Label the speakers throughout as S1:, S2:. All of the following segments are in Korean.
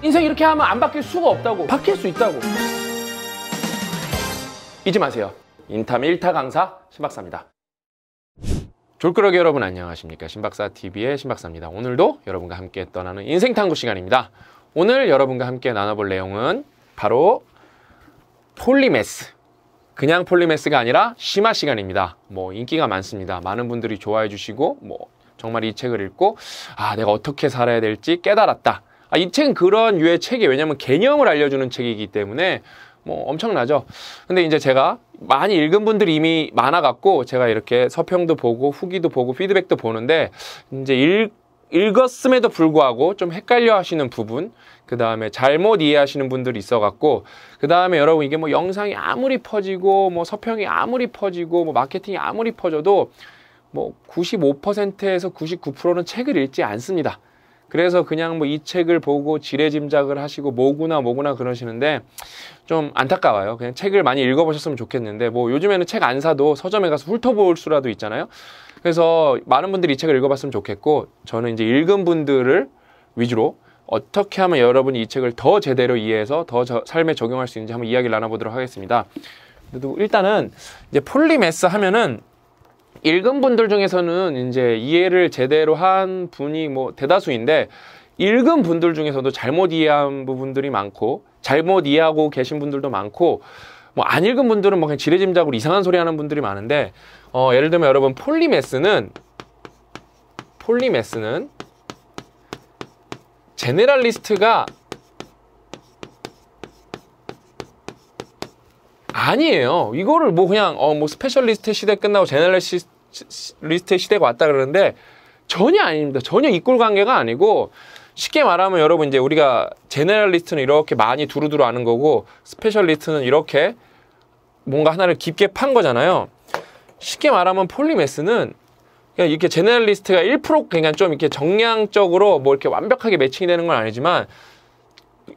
S1: 인생 이렇게 하면 안 바뀔 수가 없다고 바뀔 수 있다고 잊지 마세요 인탐 1타 강사 신박사입니다 졸끄러기 여러분 안녕하십니까 신박사TV의 신박사입니다 오늘도 여러분과 함께 떠나는 인생탐구 시간입니다 오늘 여러분과 함께 나눠볼 내용은 바로 폴리메스 그냥 폴리메스가 아니라 심화 시간입니다 뭐 인기가 많습니다 많은 분들이 좋아해 주시고 뭐 정말 이 책을 읽고 아 내가 어떻게 살아야 될지 깨달았다 아, 이 책은 그런 유의 책이 에요 왜냐면 개념을 알려주는 책이기 때문에 뭐 엄청나죠. 근데 이제 제가 많이 읽은 분들이 이미 많아갖고 제가 이렇게 서평도 보고 후기도 보고 피드백도 보는데 이제 읽, 읽었음에도 불구하고 좀 헷갈려 하시는 부분 그 다음에 잘못 이해하시는 분들이 있어갖고 그 다음에 여러분 이게 뭐 영상이 아무리 퍼지고 뭐 서평이 아무리 퍼지고 뭐 마케팅이 아무리 퍼져도 뭐 95%에서 99%는 책을 읽지 않습니다. 그래서 그냥 뭐 이 책을 보고 지레짐작을 하시고 뭐구나 뭐구나 그러시는데 좀 안타까워요. 그냥 책을 많이 읽어보셨으면 좋겠는데 뭐 요즘에는 책 안 사도 서점에 가서 훑어볼 수라도 있잖아요. 그래서 많은 분들이 이 책을 읽어봤으면 좋겠고 저는 이제 읽은 분들을 위주로 어떻게 하면 여러분이 이 책을 더 제대로 이해해서 더 저, 삶에 적용할 수 있는지 한번 이야기를 나눠보도록 하겠습니다. 그래도 일단은 이제 폴리메스 하면은 읽은 분들 중에서는 이제 이해를 제대로 한 분이 뭐 대다수인데 읽은 분들 중에서도 잘못 이해한 부분들이 많고 잘못 이해하고 계신 분들도 많고 뭐 안 읽은 분들은 뭐 그냥 지레짐작으로 이상한 소리 하는 분들이 많은데 어 예를 들면 여러분 폴리메스는 폴리메스는 제네랄리스트가 아니에요. 이거를 뭐 그냥 어 뭐 스페셜리스트 시대 끝나고 제너럴리스트 시대가 왔다 그러는데 전혀 아닙니다. 전혀 이꼴 관계가 아니고 쉽게 말하면 여러분 이제 우리가 제네럴리스트는 이렇게 많이 두루두루 아는 거고 스페셜리스트는 이렇게 뭔가 하나를 깊게 판 거잖아요. 쉽게 말하면 폴리메스는 그냥 이렇게 제네럴리스트가1% 그냥 좀 이렇게 정량적으로 뭐 이렇게 완벽하게 매칭이 되는 건 아니지만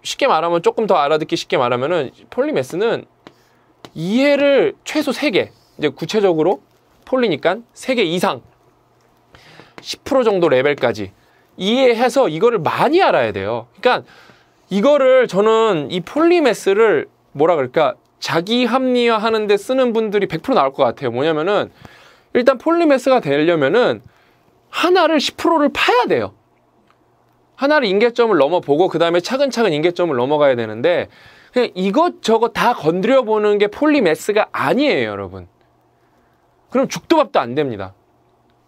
S1: 쉽게 말하면 조금 더 알아듣기 쉽게 말하면은 폴리메스는 이해를 최소 3개 이제 구체적으로 폴리니까 3개 이상 10% 정도 레벨까지 이해해서 이거를 많이 알아야 돼요. 그러니까 이거를 저는 이 폴리매스를 뭐라 그럴까 자기 합리화 하는데 쓰는 분들이 100% 나올 것 같아요. 뭐냐면은 일단 폴리매스가 되려면은 하나를 10%를 파야 돼요. 하나를 인계점을 넘어보고 그 다음에 차근차근 인계점을 넘어가야 되는데 그냥 이것저것 다 건드려 보는 게 폴리매스가 아니에요, 여러분. 그럼 죽도밥도 안 됩니다.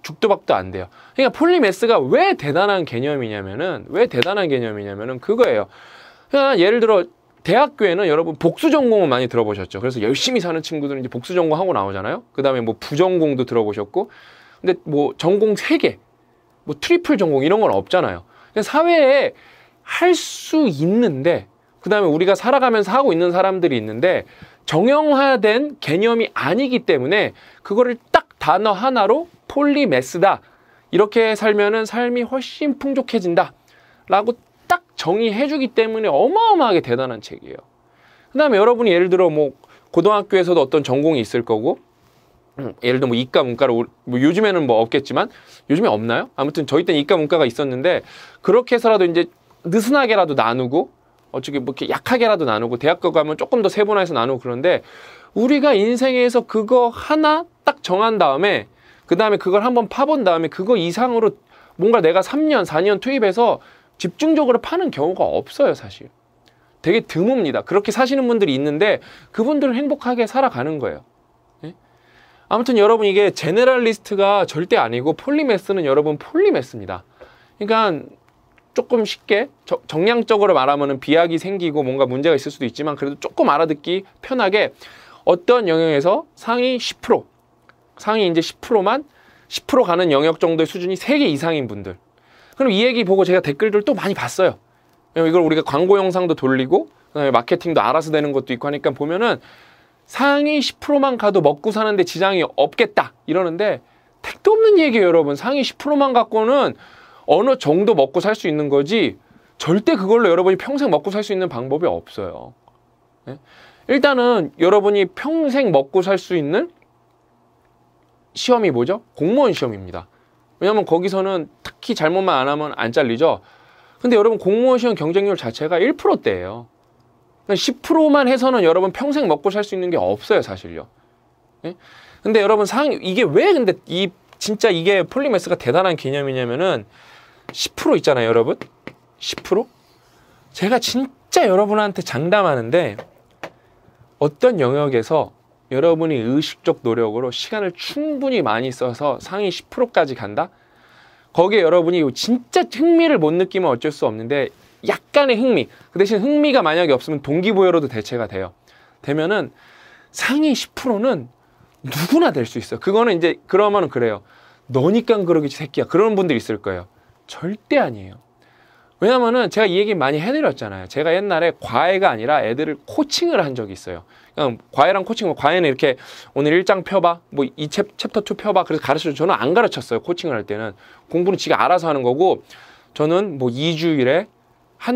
S1: 죽도밥도 안 돼요. 그러니까 폴리매스가 왜 대단한 개념이냐면은 왜 대단한 개념이냐면은 그거예요. 그냥 그러니까 예를 들어 대학교에는 여러분 복수 전공을 많이 들어보셨죠. 그래서 열심히 사는 친구들은 이제 복수 전공 하고 나오잖아요. 그다음에 뭐 부전공도 들어보셨고, 근데 뭐 전공 3 개, 뭐 트리플 전공 이런 건 없잖아요. 사회에 할 수 있는데 그 다음에 우리가 살아가면서 하고 있는 사람들이 있는데 정형화된 개념이 아니기 때문에 그거를 딱 단어 하나로 폴리메스다. 이렇게 살면은 삶이 훨씬 풍족해진다. 라고 딱 정의해주기 때문에 어마어마하게 대단한 책이에요. 그 다음에 여러분이 예를 들어 뭐 고등학교에서도 어떤 전공이 있을 거고 음, 예를 들어 뭐 이과 문과로 뭐 요즘에는 뭐 없겠지만 요즘에 없나요? 아무튼 저희 때는 이과 문과가 있었는데 그렇게 해서라도 이제 느슨하게라도 나누고 어떻게 뭐 이렇게 약하게라도 나누고 대학교 가면 조금 더 세분화해서 나누고 그런데 우리가 인생에서 그거 하나 딱 정한 다음에 그 다음에 그걸 한번 파본 다음에 그거 이상으로 뭔가 내가 3년, 4년 투입해서 집중적으로 파는 경우가 없어요, 사실. 되게 드뭅니다. 그렇게 사시는 분들이 있는데 그분들은 행복하게 살아가는 거예요. 예? 아무튼 여러분 이게 제네랄리스트가 절대 아니고 폴리메스는 여러분 폴리메스입니다. 그러니까 조금 쉽게 저, 정량적으로 말하면 비약이 생기고 뭔가 문제가 있을 수도 있지만 그래도 조금 알아듣기 편하게 어떤 영역에서 상위 10% 상위 이제 10%만 10% 가는 영역 정도의 수준이 3개 이상인 분들 그럼 이 얘기 보고 제가 댓글들 또 많이 봤어요 이걸 우리가 광고 영상도 돌리고 그다음에 마케팅도 알아서 되는 것도 있고 하니까 보면은 상위 10%만 가도 먹고 사는데 지장이 없겠다 이러는데 택도 없는 얘기예요 여러분 상위 10%만 갖고는 어느 정도 먹고 살 수 있는 거지 절대 그걸로 여러분이 평생 먹고 살 수 있는 방법이 없어요. 예? 일단은 여러분이 평생 먹고 살 수 있는 시험이 뭐죠? 공무원 시험입니다. 왜냐면 거기서는 특히 잘못만 안 하면 안 잘리죠. 근데 여러분 공무원 시험 경쟁률 자체가 1%대예요. 10%만 그러니까 해서는 여러분 평생 먹고 살 수 있는 게 없어요, 사실요. 예? 근데 여러분 상 이게 왜 근데 이 진짜 이게 폴리메스가 대단한 개념이냐면은 10% 있잖아요, 여러분. 10%? 제가 진짜 여러분한테 장담하는데 어떤 영역에서 여러분이 의식적 노력으로 시간을 충분히 많이 써서 상위 10%까지 간다? 거기에 여러분이 진짜 흥미를 못 느끼면 어쩔 수 없는데 약간의 흥미 그 대신 흥미가 만약에 없으면 동기부여로도 대체가 돼요 되면은 상위 10%는 누구나 될 수 있어요 그거는 이제 그러면 그래요 너니깐 그러겠지 새끼야 그런 분들 있을 거예요 절대 아니에요. 왜냐면은 제가 이 얘기 많이 해드렸잖아요. 제가 옛날에 과외가 아니라 애들을 코칭을 한 적이 있어요. 그냥 과외랑 코칭은 뭐 과외는 이렇게 오늘 일장 펴봐, 뭐 이 챕터 투 펴봐. 그래서 가르쳐줘. 저는 안 가르쳤어요. 코칭을 할 때는. 공부는 지가 알아서 하는 거고 저는 뭐 이주일에한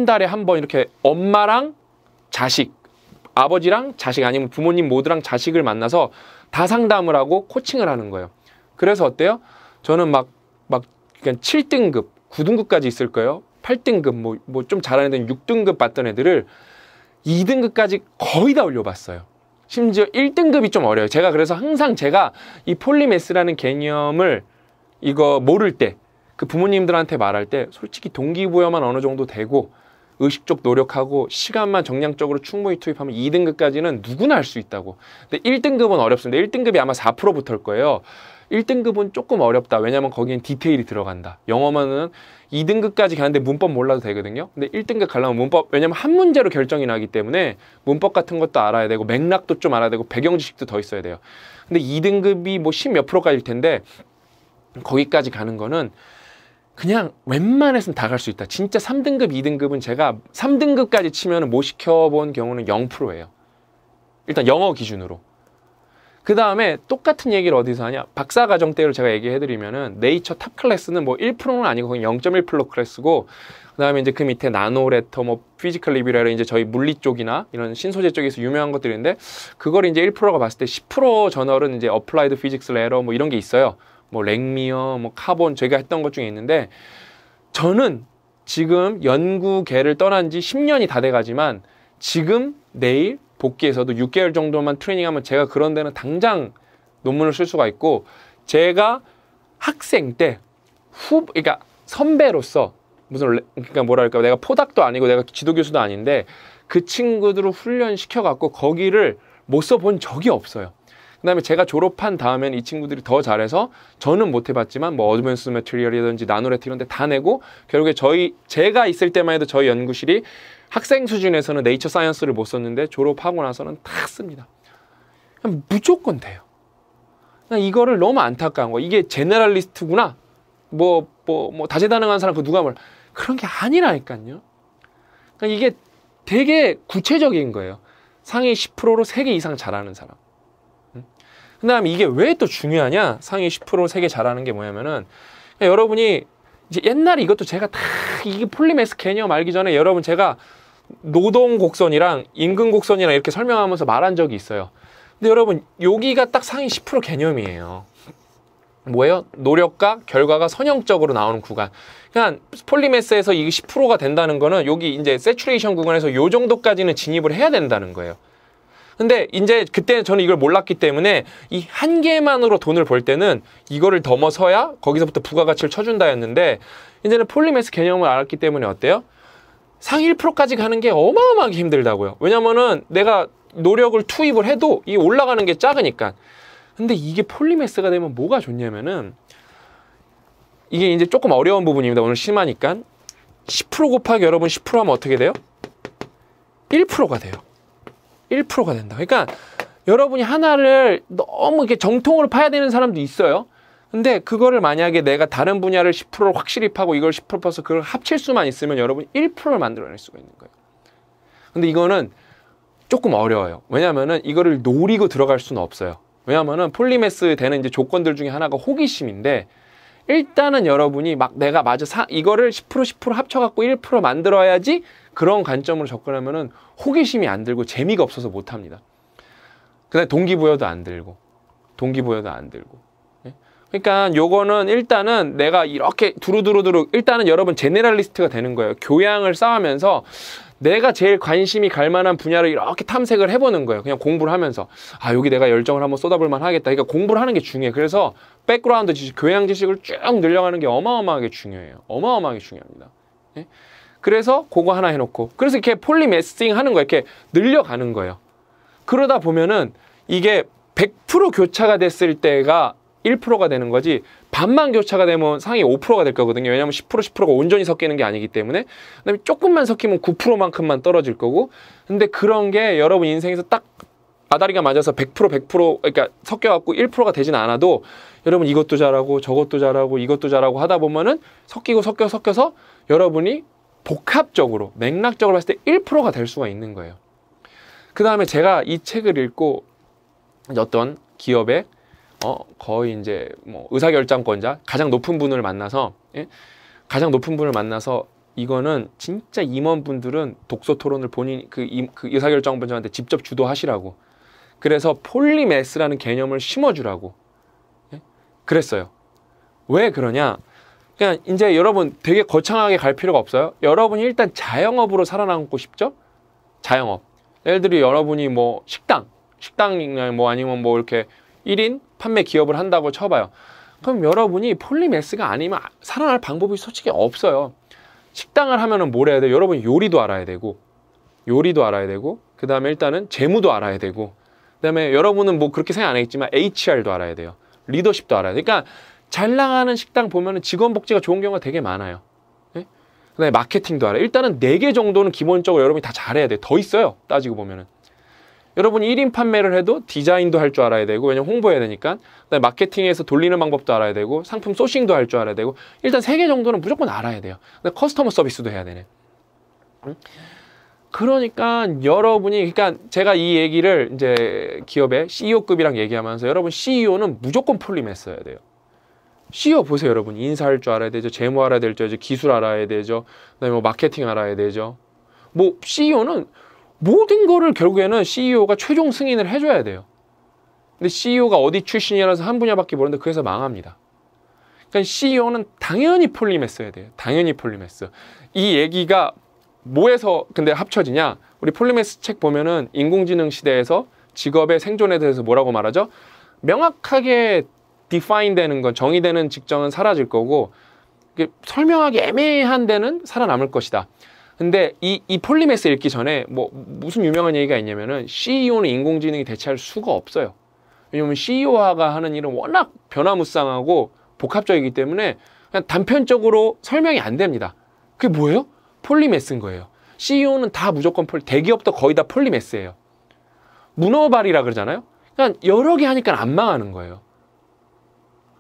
S1: 달에 한 번 이렇게 엄마랑 자식, 아버지랑 자식 아니면 부모님 모두랑 자식을 만나서 다 상담을 하고 코칭을 하는 거예요. 그래서 어때요? 저는 막, 막, 그냥 7등급, 9등급까지 있을 거예요. 8등급, 뭐, 뭐 좀 잘하는 애들은 6등급 받던 애들을 2등급까지 거의 다 올려봤어요. 심지어 1등급이 좀 어려요. 워 제가 그래서 항상 제가 이 폴리메스라는 개념을 이거 모를 때, 그 부모님들한테 말할 때 솔직히 동기부여만 어느 정도 되고 의식적 노력하고 시간만 정량적으로 충분히 투입하면 2등급까지는 누구나 할 수 있다고. 근데 1등급은 어렵습니다. 1등급이 아마 4% 붙을 거예요. 1등급은 조금 어렵다. 왜냐면 거기엔 디테일이 들어간다. 영어만은 2등급까지 가는데 문법 몰라도 되거든요. 근데 1등급 가려면 문법, 왜냐면 한 문제로 결정이 나기 때문에 문법 같은 것도 알아야 되고 맥락도 좀 알아야 되고 배경 지식도 더 있어야 돼요. 근데 2등급이 뭐 10 몇 프로까지일 텐데 거기까지 가는 거는 그냥 웬만해서는 다 갈 수 있다. 진짜 3등급, 2등급은 제가 3등급까지 치면 못 시켜본 경우는 0%예요. 일단 영어 기준으로. 그 다음에 똑같은 얘기를 어디서 하냐 박사 과정 때로 제가 얘기해드리면은 네이처 탑 클래스는 뭐 1%는 아니고 그냥 0.1% 클래스고 그 다음에 이제 그 밑에 나노레터, 뭐 피지컬 리뷰라는 이제 저희 물리 쪽이나 이런 신소재 쪽에서 유명한 것들인데 그걸 이제 1%가 봤을 때 10% 저널은 이제 어플라이드 피직스 레러 뭐 이런 게 있어요. 뭐 랭미어, 뭐 카본 제가 했던 것 중에 있는데 저는 지금 연구계를 떠난 지 10년이 다 돼가지만 지금 내일 복귀에서도 6개월 정도만 트레이닝하면 제가 그런 데는 당장 논문을 쓸 수가 있고 제가 학생 때 후, 그러니까 선배로서 무슨 그러니까 뭐랄까 내가 포닥도 아니고 내가 지도 교수도 아닌데 그 친구들을 훈련시켜 갖고 거기를 못 써본 적이 없어요. 그다음에 제가 졸업한 다음엔 이 친구들이 더 잘해서 저는 못 해봤지만 뭐 어드밴스 매트리얼이든지 나노레트 이런 데 다 내고 결국에 저희 제가 있을 때만 해도 저희 연구실이 학생 수준에서는 네이처 사이언스를 못 썼는데 졸업하고 나서는 다 씁니다. 그냥 무조건 돼요. 그냥 그러니까 이거를 너무 안타까운 거. 이게 제네랄리스트구나. 뭐, 뭐, 뭐, 다재다능한 사람 그 누가 말. 그런 게 아니라니까요. 그러니까 이게 되게 구체적인 거예요. 상위 10%로 3개 이상 잘하는 사람. 응? 그 다음에 이게 왜 또 중요하냐? 상위 10%로 3개 잘하는 게 뭐냐면은, 그러니까 여러분이 이제 옛날에 이것도 제가 다 이게 폴리메스 개념 알기 전에 여러분 제가 노동 곡선이랑 임금 곡선이랑 이렇게 설명하면서 말한 적이 있어요. 근데 여러분 여기가 딱 상위 10% 개념이에요. 뭐예요? 노력과 결과가 선형적으로 나오는 구간. 그냥 그러니까 폴리메스에서 이 10%가 된다는 거는 여기 이제 세츄레이션 구간에서 요 정도까지는 진입을 해야 된다는 거예요. 근데 이제 그때 저는 이걸 몰랐기 때문에 이 한 개만으로 돈을 벌 때는 이거를 넘어서야 거기서부터 부가가치를 쳐준다 였는데 이제는 폴리메스 개념을 알았기 때문에 어때요? 상 1%까지 가는 게 어마어마하게 힘들다고요. 왜냐면은 내가 노력을 투입을 해도 이 올라가는 게 작으니까. 근데 이게 폴리메스가 되면 뭐가 좋냐면은 이게 이제 조금 어려운 부분입니다. 오늘 심하니까. 10% 곱하기 여러분 10% 하면 어떻게 돼요? 1%가 돼요. 1%가 된다. 그러니까 여러분이 하나를 너무 이렇게 정통으로 파야 되는 사람도 있어요. 근데 그거를 만약에 내가 다른 분야를 1 0 확실히 파고 이걸 10% 파서 그걸 합칠 수만 있으면 여러분 1%를 만들어낼 수가 있는 거예요. 근데 이거는 조금 어려워요. 왜냐면은 이거를 노리고 들어갈 수는 없어요. 왜냐면은 폴리메스 되는 이제 조건들 중에 하나가 호기심인데 일단은 여러분이 막 내가 맞아 사, 이거를 10% 10% 합쳐갖고 1% 만들어야지 그런 관점으로 접근하면은 호기심이 안 들고 재미가 없어서 못합니다. 그다음에 동기부여도 안 들고 동기부여도 안 들고 그러니까 요거는 일단은 내가 이렇게 두루두루두루 일단은 여러분 제네랄리스트가 되는 거예요. 교양을 쌓으면서 내가 제일 관심이 갈 만한 분야를 이렇게 탐색을 해보는 거예요. 그냥 공부를 하면서. 아, 여기 내가 열정을 한번 쏟아볼 만 하겠다. 그러니까 공부를 하는 게 중요해. 그래서 백그라운드 지식, 교양 지식을 쭉 늘려가는 게 어마어마하게 중요해요. 어마어마하게 중요합니다. 예? 그래서 그거 하나 해놓고. 그래서 이렇게 폴리메스팅 하는 거예요. 이렇게 늘려가는 거예요. 그러다 보면은 이게 100% 교차가 됐을 때가 1%가 되는 거지 반만 교차가 되면 상위 5%가 될 거거든요. 왜냐하면 10% 10%가 온전히 섞이는 게 아니기 때문에 그다음에 조금만 섞이면 9%만큼만 떨어질 거고 근데 그런 게 여러분 인생에서 딱 아다리가 맞아서 100% 100% 그러니까 섞여갖고 1%가 되진 않아도 여러분 이것도 잘하고 저것도 잘하고 이것도 잘하고 하다 보면은 섞이고 섞여 섞여서 여러분이 복합적으로 맥락적으로 봤을 때 1%가 될 수가 있는 거예요. 그 다음에 제가 이 책을 읽고 어떤 기업의 어, 거의 이제 뭐 의사결정권자 가장 높은 분을 만나서 예? 가장 높은 분을 만나서 이거는 진짜 임원분들은 독서 토론을 본인 그, 임, 그 의사결정권자한테 직접 주도하시라고 그래서 폴리메스라는 개념을 심어주라고 예? 그랬어요. 왜 그러냐? 그냥 이제 여러분 되게 거창하게 갈 필요가 없어요. 여러분이 일단 자영업으로 살아남고 싶죠? 자영업. 예를 들어 여러분이 뭐 식당, 식당이나 뭐 아니면 뭐 이렇게 1인 판매 기업을 한다고 쳐봐요. 그럼 여러분이 폴리메스가 아니면 살아날 방법이 솔직히 없어요. 식당을 하면은 뭘 해야 돼요? 여러분 요리도 알아야 되고 요리도 알아야 되고 그 다음에 일단은 재무도 알아야 되고 그 다음에 여러분은 뭐 그렇게 생각 안 했지만 HR도 알아야 돼요. 리더십도 알아야 돼요. 그러니까 잘 나가는 식당 보면은 직원 복지가 좋은 경우가 되게 많아요. 네? 그다음에 마케팅도 알아요. 일단은 4개 정도는 기본적으로 여러분이 다 잘해야 돼요. 더 있어요. 따지고 보면은. 여러분 1인 판매를 해도 디자인도 할 줄 알아야 되고 왜냐면 홍보해야 되니까 그다음에 마케팅에서 돌리는 방법도 알아야 되고 상품 소싱도 할 줄 알아야 되고 일단 3개 정도는 무조건 알아야 돼요. 근데 커스터머 서비스도 해야 되네. 그러니까 여러분이 그러니까 제가 이 얘기를 이제 기업의 CEO급이랑 얘기하면서 여러분 CEO는 무조건 폴리메했어야 돼요. CEO 보세요 여러분 인사할 줄 알아야 되죠 재무 알아야 되죠 기술 알아야 되죠 그다음에 뭐 마케팅 알아야 되죠 뭐 CEO는 모든 거를 결국에는 CEO가 최종 승인을 해줘야 돼요. 근데 CEO가 어디 출신이라서 한 분야밖에 모르는데 그래서 망합니다. 그러니까 CEO는 당연히 폴리메스여야 돼요. 당연히 폴리메스. 이 얘기가 뭐에서 근데 합쳐지냐? 우리 폴리메스 책 보면은 인공지능 시대에서 직업의 생존에 대해서 뭐라고 말하죠? 명확하게 디파인 되는 건 정의되는 직종은 사라질 거고 설명하기 애매한 데는 살아남을 것이다. 근데 이, 이 폴리메스 읽기 전에 뭐 무슨 유명한 얘기가 있냐면은 CEO는 인공지능이 대체할 수가 없어요. 왜냐면 CEO가 하는 일은 워낙 변화무쌍하고 복합적이기 때문에 그냥 단편적으로 설명이 안 됩니다. 그게 뭐예요? 폴리메스인 거예요. CEO는 다 무조건 폴, 대기업도 거의 다 폴리메스예요. 문어발이라 그러잖아요. 그러니까 여러 개 하니까 안 망하는 거예요.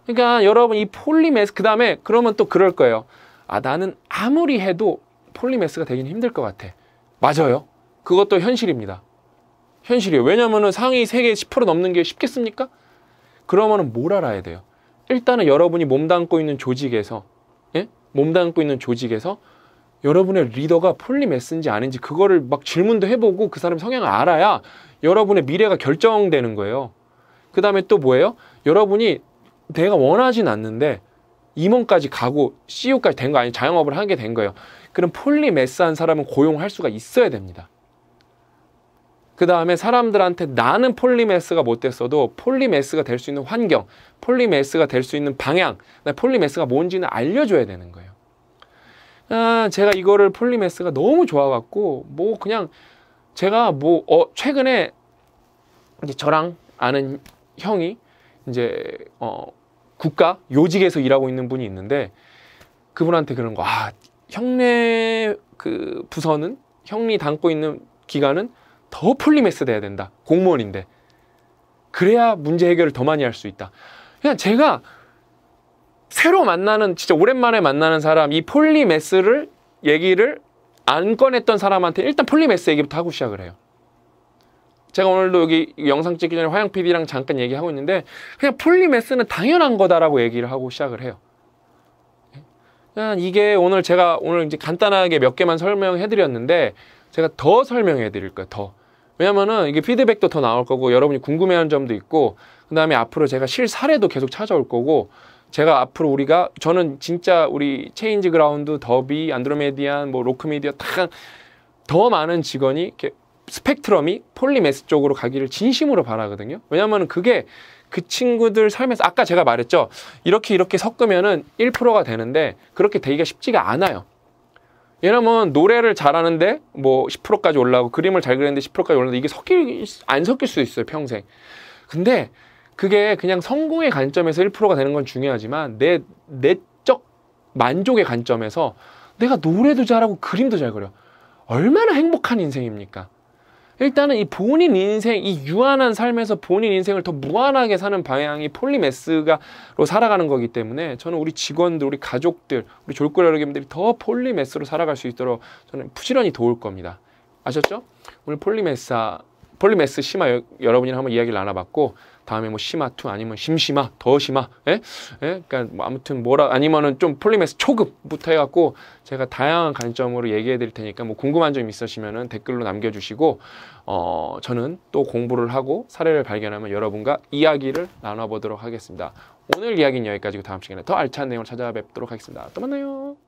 S1: 그러니까 여러분 이 폴리메스 그 다음에 그러면 또 그럴 거예요. 아 나는 아무리 해도 폴리메스가 되긴 힘들 것 같아. 맞아요. 그것도 현실입니다. 현실이에요. 왜냐면은 상위 세계 10% 넘는 게 쉽겠습니까? 그러면은 뭘 알아야 돼요? 일단은 여러분이 몸담고 있는 조직에서 예? 몸담고 있는 조직에서 여러분의 리더가 폴리메스인지 아닌지 그거를 막 질문도 해보고 그 사람 성향을 알아야 여러분의 미래가 결정되는 거예요. 그 다음에 또 뭐예요? 여러분이 내가 원하진 않는데 임원까지 가고 CEO까지 된 거 아니에요. 자영업을 하게 된 거예요. 그럼 폴리메스한 사람은 고용할 수가 있어야 됩니다. 그 다음에 사람들한테 나는 폴리메스가 못 됐어도 폴리메스가 될 수 있는 환경, 폴리메스가 될 수 있는 방향, 폴리메스가 뭔지는 알려줘야 되는 거예요. 아, 제가 이거를 폴리메스가 너무 좋아갖고, 뭐 그냥 제가 뭐, 어, 최근에 이제 저랑 아는 형이 이제, 어, 국가 요직에서 일하고 있는 분이 있는데 그분한테 그런 거 아, 형네그 부서는 형이 담고 있는 기간은 더 폴리메스 돼야 된다. 공무원인데. 그래야 문제 해결을 더 많이 할 수 있다. 그냥 제가 새로 만나는 진짜 오랜만에 만나는 사람 이 폴리메스를 얘기를 안 꺼냈던 사람한테 일단 폴리메스 얘기부터 하고 시작을 해요. 제가 오늘도 여기 영상 찍기 전에 화양 PD랑 잠깐 얘기하고 있는데 그냥 폴리메스는 당연한 거다라고 얘기를 하고 시작을 해요. 그냥 예? 이게 오늘 제가 오늘 이제 간단하게 몇 개만 설명해 드렸는데 제가 더 설명해 드릴 거예요. 더. 왜냐면은 이게 피드백도 더 나올 거고 여러분이 궁금해하는 점도 있고 그다음에 앞으로 제가 실사례도 계속 찾아올 거고 제가 앞으로 우리가 저는 진짜 우리 체인지 그라운드, 더비, 안드로메디안, 뭐 로크미디어 다더 많은 직원이 이렇게 스펙트럼이 폴리메스 쪽으로 가기를 진심으로 바라거든요. 왜냐면 그게 그 친구들 삶에서 아까 제가 말했죠. 이렇게 이렇게 섞으면은 1%가 되는데 그렇게 되기가 쉽지가 않아요. 왜냐면 노래를 잘하는데 뭐 10%까지 올라오고 그림을 잘그렸는데 10%까지 올라오는데 이게 섞일 안 섞일 수 있어요 평생. 근데 그게 그냥 성공의 관점에서 1%가 되는 건 중요하지만 내 내적 만족의 관점에서 내가 노래도 잘하고 그림도 잘 그려 얼마나 행복한 인생입니까? 일단은 이 본인 인생, 이 유한한 삶에서 본인 인생을 더 무한하게 사는 방향이 폴리메스가로 살아가는 거기 때문에 저는 우리 직원들, 우리 가족들, 우리 졸꾸라여러분들이더 폴리메스로 살아갈 수 있도록 저는 부지런히 도울 겁니다. 아셨죠? 오늘 폴리메사 폴리메스 심화 여, 러분이랑 한번 이야기를 나눠봤고 다음에 뭐 심화 투 아니면 심심화 더 심화 예? 예? 그러니까 뭐 아무튼 뭐라 아니면은 좀 폴리메스 초급부터 해갖고 제가 다양한 관점으로 얘기해드릴 테니까 뭐 궁금한 점 있으시면은 댓글로 남겨주시고 어 저는 또 공부를 하고 사례를 발견하면 여러분과 이야기를 나눠보도록 하겠습니다. 오늘 이야기는 여기까지고 다음 시간에 더 알찬 내용을 찾아뵙도록 하겠습니다. 또 만나요.